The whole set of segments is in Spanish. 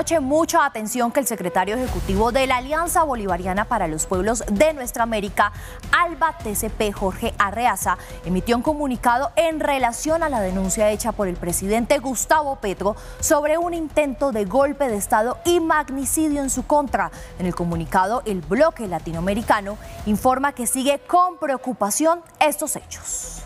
noche mucha atención que el secretario ejecutivo de la Alianza Bolivariana para los Pueblos de Nuestra América, Alba TCP Jorge Arreaza, emitió un comunicado en relación a la denuncia hecha por el presidente Gustavo Petro sobre un intento de golpe de Estado y magnicidio en su contra. En el comunicado, el bloque latinoamericano informa que sigue con preocupación estos hechos.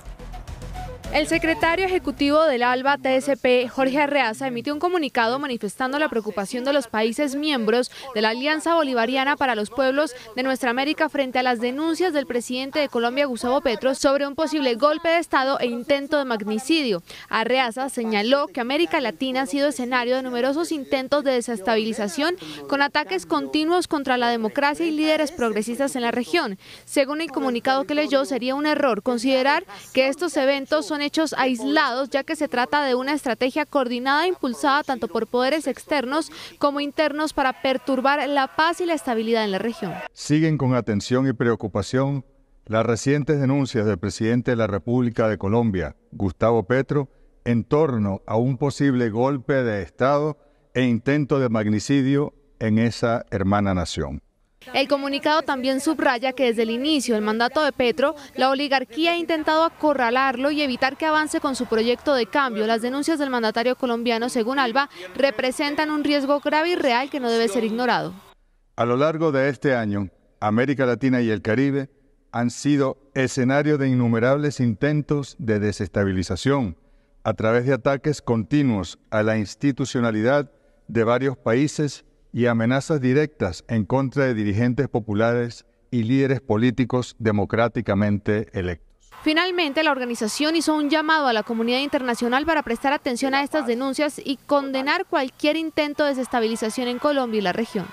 El secretario ejecutivo del ALBA TSP, Jorge Arreaza, emitió un comunicado manifestando la preocupación de los países miembros de la Alianza Bolivariana para los Pueblos de Nuestra América frente a las denuncias del presidente de Colombia, Gustavo Petro, sobre un posible golpe de Estado e intento de magnicidio. Arreaza señaló que América Latina ha sido escenario de numerosos intentos de desestabilización con ataques continuos contra la democracia y líderes progresistas en la región. Según el comunicado que leyó, sería un error considerar que estos eventos son hechos aislados, ya que se trata de una estrategia coordinada e impulsada tanto por poderes externos como internos para perturbar la paz y la estabilidad en la región. Siguen con atención y preocupación las recientes denuncias del presidente de la República de Colombia, Gustavo Petro, en torno a un posible golpe de Estado e intento de magnicidio en esa hermana nación. El comunicado también subraya que desde el inicio del mandato de Petro, la oligarquía ha intentado acorralarlo y evitar que avance con su proyecto de cambio. Las denuncias del mandatario colombiano, según Alba, representan un riesgo grave y real que no debe ser ignorado. A lo largo de este año, América Latina y el Caribe han sido escenario de innumerables intentos de desestabilización a través de ataques continuos a la institucionalidad de varios países y amenazas directas en contra de dirigentes populares y líderes políticos democráticamente electos. Finalmente, la organización hizo un llamado a la comunidad internacional para prestar atención a estas denuncias y condenar cualquier intento de desestabilización en Colombia y la región.